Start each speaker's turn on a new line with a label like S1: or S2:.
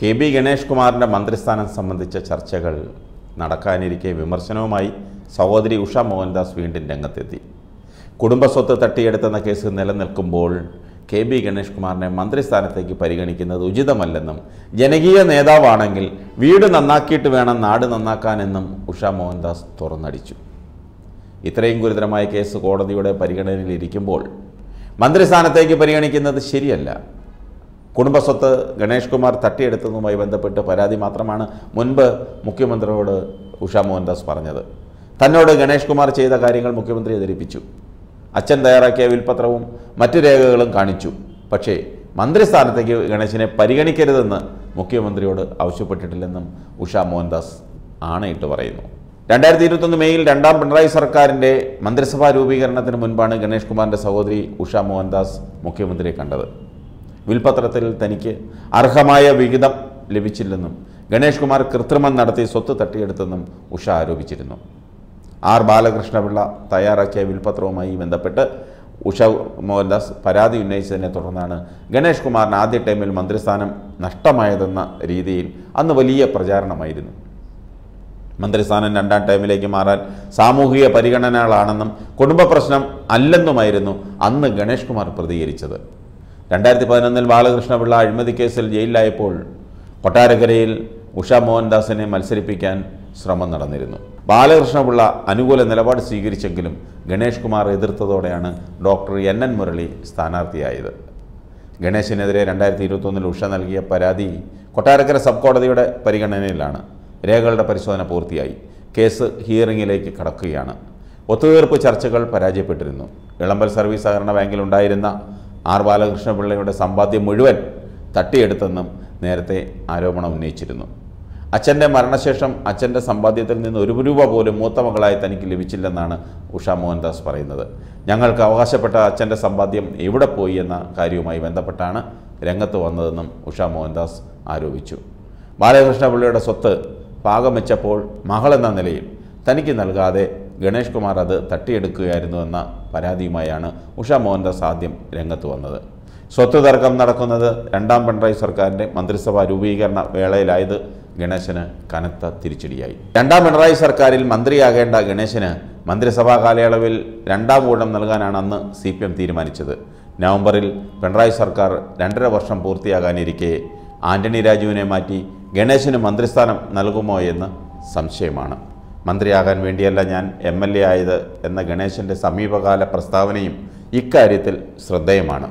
S1: K B Ganesh കുമാറിൻ്റെ മന്ത്രിസ്ഥാനം സംബന്ധിച്ച ചർച്ചകൾ നടക്കാനിരിക്കെ വിമർശനവുമായി സഹോദരി ഉഷ മോഹൻദാസ് വീണ്ടും രംഗത്തെത്തി കുടുംബസ്വത്ത് തട്ടിയെടുത്തെന്ന കേസ് നിലനിൽക്കുമ്പോൾ കെ ബി ഗണേഷ് കുമാറിനെ മന്ത്രിസ്ഥാനത്തേക്ക് പരിഗണിക്കുന്നത് ഉചിതമല്ലെന്നും ജനകീയ നേതാവാണെങ്കിൽ വീട് നന്നാക്കിയിട്ട് വേണം നാട് നന്നാക്കാനെന്നും ഉഷ മോഹൻദാസ് തുറന്നടിച്ചു ഇത്രയും ഗുരുതരമായ കേസ് കോടതിയുടെ പരിഗണനയിലിരിക്കുമ്പോൾ മന്ത്രിസ്ഥാനത്തേക്ക് പരിഗണിക്കുന്നത് ശരിയല്ല കുടുംബസ്വത്ത് ഗണേഷ് കുമാർ തട്ടിയെടുത്തതുമായി ബന്ധപ്പെട്ട് പരാതി മാത്രമാണ് മുൻപ് മുഖ്യമന്ത്രിയോട് ഉഷാ മോഹൻദാസ് പറഞ്ഞത് തന്നോട് ഗണേഷ് കുമാർ ചെയ്ത കാര്യങ്ങൾ മുഖ്യമന്ത്രിയെ ധരിപ്പിച്ചു അച്ഛൻ തയ്യാറാക്കിയ വിൽപത്രവും മറ്റു രേഖകളും കാണിച്ചു പക്ഷേ മന്ത്രിസ്ഥാനത്തേക്ക് ഗണേശിനെ പരിഗണിക്കരുതെന്ന് മുഖ്യമന്ത്രിയോട് ആവശ്യപ്പെട്ടിട്ടില്ലെന്നും ഉഷാ മോഹൻദാസ് ആണയിട്ട് പറയുന്നു രണ്ടായിരത്തി ഇരുപത്തൊന്ന് മെയ്യിൽ രണ്ടാം പിണറായി സർക്കാരിൻ്റെ മന്ത്രിസഭാ രൂപീകരണത്തിന് മുൻപാണ് ഗണേഷ് കുമാറിൻ്റെ സഹോദരി ഉഷ മോഹൻദാസ് മുഖ്യമന്ത്രിയെ കണ്ടത് വിൽപത്രത്തിൽ തനിക്ക് അർഹമായ വിഹിതം ലഭിച്ചില്ലെന്നും ഗണേഷ് കുമാർ കൃത്രിമം നടത്തി സ്വത്ത് തട്ടിയെടുത്തെന്നും ഉഷ ആരോപിച്ചിരുന്നു ആർ ബാലകൃഷ്ണപിള്ള തയ്യാറാക്കിയ വിൽപത്രവുമായി ബന്ധപ്പെട്ട് ഉഷ മോഹൻദാസ് പരാതി ഉന്നയിച്ചതിനെ തുടർന്നാണ് ഗണേഷ് കുമാറിന് ആദ്യ ടൈമിൽ മന്ത്രിസ്ഥാനം നഷ്ടമായതെന്ന രീതിയിൽ അന്ന് വലിയ പ്രചാരണമായിരുന്നു മന്ത്രിസ്ഥാനം രണ്ടാം ടൈമിലേക്ക് മാറാൻ സാമൂഹിക പരിഗണനകളാണെന്നും കുടുംബ പ്രശ്നം അല്ലെന്നുമായിരുന്നു അന്ന് ഗണേഷ് കുമാർ പ്രതികരിച്ചത് രണ്ടായിരത്തി പതിനൊന്നിൽ ബാലകൃഷ്ണപിള്ള അഴിമതിക്കേസിൽ ജയിലിലായപ്പോൾ കൊട്ടാരക്കരയിൽ ഉഷ മോഹൻദാസിനെ മത്സരിപ്പിക്കാൻ ശ്രമം നടന്നിരുന്നു ബാലകൃഷ്ണപിള്ള അനുകൂല നിലപാട് സ്വീകരിച്ചെങ്കിലും ഗണേഷ് കുമാർ എതിർത്തതോടെയാണ് ഡോക്ടർ എൻ എൻ മുരളി സ്ഥാനാർത്ഥിയായത് ഗണേഷിനെതിരെ രണ്ടായിരത്തി ഇരുപത്തൊന്നിൽ ഉഷ നൽകിയ പരാതി കൊട്ടാരക്കര സബ് കോടതിയുടെ പരിഗണനയിലാണ് രേഖകളുടെ പരിശോധന പൂർത്തിയായി കേസ് ഹിയറിംഗിലേക്ക് കടക്കുകയാണ് ഒത്തുതീർപ്പ് ചർച്ചകൾ പരാജയപ്പെട്ടിരുന്നു ഇളമ്പൽ സർവീസ് സഹകരണ ബാങ്കിലുണ്ടായിരുന്ന ആർ ബാലകൃഷ്ണപിള്ളയുടെ സമ്പാദ്യം മുഴുവൻ തട്ടിയെടുത്തെന്നും നേരത്തെ ആരോപണം ഉന്നയിച്ചിരുന്നു അച്ഛൻ്റെ മരണശേഷം അച്ഛൻ്റെ സമ്പാദ്യത്തിൽ നിന്ന് ഒരു രൂപ പോലും മൂത്ത മകളായി തനിക്ക് ലഭിച്ചില്ലെന്നാണ് ഉഷ മോഹൻദാസ് പറയുന്നത് ഞങ്ങൾക്ക് അവകാശപ്പെട്ട അച്ഛൻ്റെ സമ്പാദ്യം എവിടെ പോയി എന്ന കാര്യവുമായി ബന്ധപ്പെട്ടാണ് രംഗത്ത് വന്നതെന്നും ഉഷ മോഹൻദാസ് ആരോപിച്ചു ബാലകൃഷ്ണപിള്ളയുടെ സ്വത്ത് പാകം വെച്ചപ്പോൾ മകളെന്ന നിലയിൽ തനിക്ക് നൽകാതെ ഗണേഷ് കുമാർ അത് എന്ന പരാതിയുമായാണ് ഉഷ മോഹൻദാസ് ആദ്യം രംഗത്ത് വന്നത് സ്വത്ത് തർക്കം നടക്കുന്നത് രണ്ടാം പിണറായി സർക്കാരിൻ്റെ മന്ത്രിസഭാ രൂപീകരണ വേളയിലായത് ഗണേശന് കനത്ത തിരിച്ചടിയായി രണ്ടാം പിണറായി സർക്കാരിൽ മന്ത്രിയാകേണ്ട ഗണേശന് മന്ത്രിസഭാ കാലയളവിൽ രണ്ടാം ഊഴം നൽകാനാണ് അന്ന് സി പി എം തീരുമാനിച്ചത് നവംബറിൽ പിണറായി സർക്കാർ രണ്ടര വർഷം പൂർത്തിയാകാനിരിക്കെ ആന്റണി രാജുവിനെ മാറ്റി ഗണേശന് മന്ത്രിസ്ഥാനം നൽകുമോ എന്ന് സംശയമാണ് മന്ത്രിയാകാൻ വേണ്ടിയല്ല ഞാൻ എം എൽ എ ആയത് എന്ന ഗണേശൻ്റെ സമീപകാല പ്രസ്താവനയും ഇക്കാര്യത്തിൽ ശ്രദ്ധേയമാണ്